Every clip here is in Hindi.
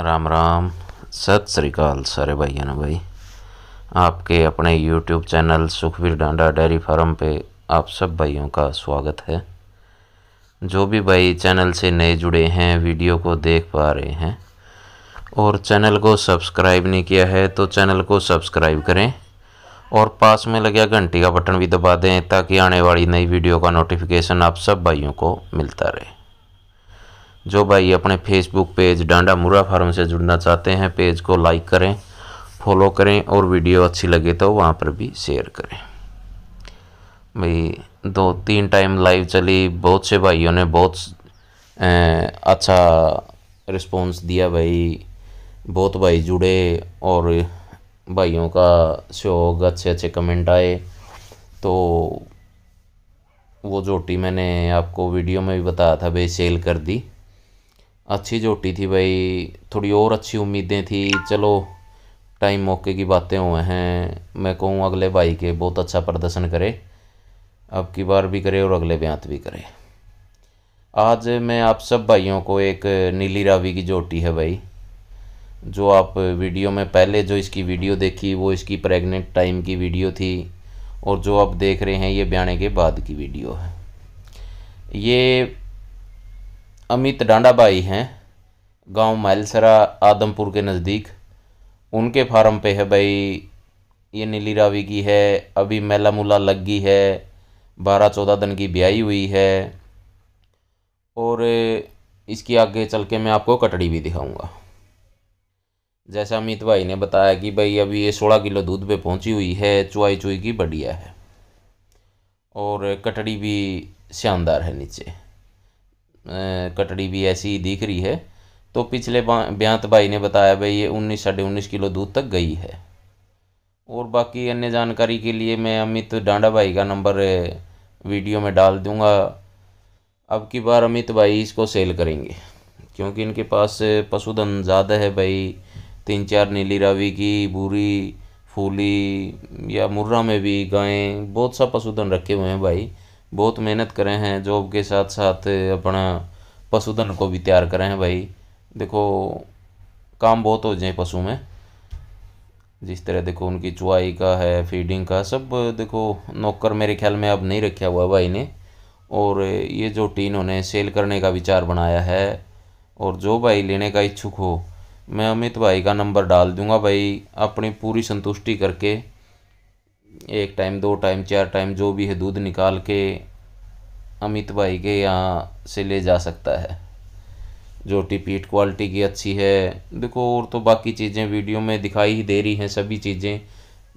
राम राम सत श्रीकाल सारे भाइयों ने भाई आपके अपने YouTube channel Sukhvir Danda dairy farm पे आप सब भाइयों का स्वागत है जो भी भाई चैनल से नए जुड़े हैं वीडियो को देख पा रहे हैं और चैनल को सब्सक्राइब नहीं किया है तो चैनल को सब्सक्राइब करें और पास में लगे घंटी का बटन भी दबा दें ताकि आने वाली नई वीडियो का नोटिफिकेशन आप सब भाइयों को मिलता रहे जो भाई अपने फेसबुक पेज डांडा मुरा फार्म से जुड़ना चाहते हैं पेज को लाइक करें फॉलो करें और वीडियो अच्छी लगे तो वहाँ पर भी शेयर करें भाई दो तीन टाइम लाइव चली बहुत से भाइयों ने बहुत अच्छा रिस्पॉन्स दिया भाई बहुत भाई जुड़े और भाइयों का शौक अच्छे अच्छे कमेंट आए तो वो जोटी मैंने आपको वीडियो में भी बताया था भाई सेल कर दी अच्छी जोटी थी भाई थोड़ी और अच्छी उम्मीदें थी चलो टाइम मौके की बातें हुए हैं मैं कहूँ अगले भाई के बहुत अच्छा प्रदर्शन करे अब की बार भी करे और अगले ब्यांत भी करे आज मैं आप सब भाइयों को एक नीली रावी की जोटी है भाई जो आप वीडियो में पहले जो इसकी वीडियो देखी वो इसकी प्रेग्नेंट टाइम की वीडियो थी और जो आप देख रहे हैं ये ब्याने के बाद की वीडियो है ये अमित डांडा भाई हैं गांव मैलसरा आदमपुर के नज़दीक उनके फार्म पे है भाई ये नीली रावी की है अभी मेला मूला लग गई है बारह चौदह दिन की ब्याई हुई है और इसकी आगे चल के मैं आपको कटड़ी भी दिखाऊंगा जैसा अमित भाई ने बताया कि भाई अभी ये सोलह किलो दूध पे पहुंची हुई है चुआई चुई की बढ़िया है और कटड़ी भी शानदार है नीचे कटड़ी भी ऐसी दिख रही है तो पिछले ब्यांत भाई ने बताया भाई ये उन्नीस साढ़े उन्नीस किलो दूध तक गई है और बाकी अन्य जानकारी के लिए मैं अमित डांडा भाई का नंबर वीडियो में डाल दूंगा अब की बार अमित भाई इसको सेल करेंगे क्योंकि इनके पास पशुधन ज़्यादा है भाई तीन चार नीली रावी की बूरी फूली या मुर्रा में भी गायें बहुत सा पशुधन रखे हुए हैं भाई बहुत मेहनत करे हैं जॉब के साथ साथ अपना पशुधन को भी तैयार करे हैं भाई देखो काम बहुत हो जाए पशु में जिस तरह देखो उनकी चुआई का है फीडिंग का सब देखो नौकर मेरे ख्याल में अब नहीं रखा हुआ भाई ने और ये जो टीन उन्हें सेल करने का विचार बनाया है और जो भाई लेने का इच्छुक हो मैं अमित भाई का नंबर डाल दूंगा भाई अपनी पूरी संतुष्टि करके एक टाइम दो टाइम चार टाइम जो भी है दूध निकाल के अमित भाई के यहाँ से ले जा सकता है जो टिपीट क्वालिटी की अच्छी है देखो और तो बाकी चीज़ें वीडियो में दिखाई ही दे रही हैं सभी चीज़ें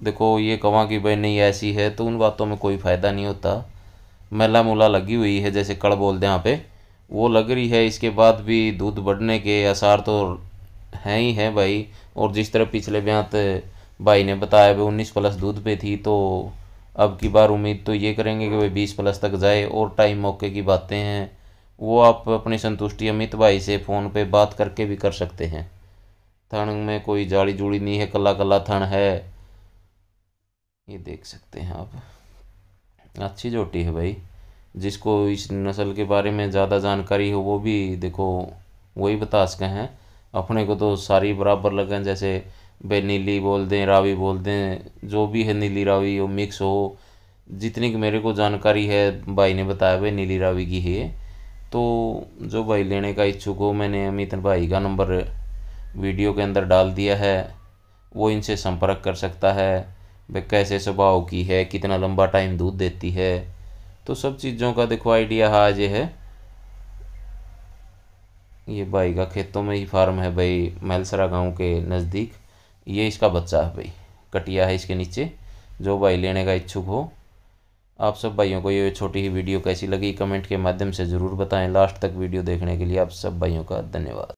देखो ये कवा कि भाई नहीं ऐसी है तो उन बातों में कोई फ़ायदा नहीं होता मेला मूला लगी हुई है जैसे कड़ बोलते दें यहाँ पे वो लग रही है इसके बाद भी दूध बढ़ने के आसार तो हैं ही हैं भाई और जिस तरह पिछले ब्यात भाई ने बताया भाई उन्नीस प्लस दूध पे थी तो अब की बार उम्मीद तो ये करेंगे कि भाई बीस प्लस तक जाए और टाइम मौके की बातें हैं वो आप अपनी संतुष्टि अमित भाई से फ़ोन पे बात करके भी कर सकते हैं थण में कोई जाड़ी जुड़ी नहीं है कला कला थण है ये देख सकते हैं आप अच्छी जोटी है भाई जिसको इस नस्ल के बारे में ज़्यादा जानकारी हो वो भी देखो वही बता सकें हैं अपने को तो सारी बराबर लगें जैसे भाई नीली बोल दें रावी बोल दें जो भी है नीली रावी वो मिक्स हो जितनी की मेरे को जानकारी है भाई ने बताया भाई नीली रावी की है तो जो भाई लेने का इच्छुक हो मैंने अमित भाई का नंबर वीडियो के अंदर डाल दिया है वो इनसे संपर्क कर सकता है भाई कैसे स्वभाव की है कितना लंबा टाइम दूध देती है तो सब चीज़ों का देखो आइडिया आज है ये भाई का खेतों में ही फार्म है भाई मैलसरा गांव के नज़दीक ये इसका बच्चा है भाई कटिया है इसके नीचे जो भाई लेने का इच्छुक हो आप सब भाइयों को ये छोटी ही वीडियो कैसी लगी कमेंट के माध्यम से ज़रूर बताएं लास्ट तक वीडियो देखने के लिए आप सब भाइयों का धन्यवाद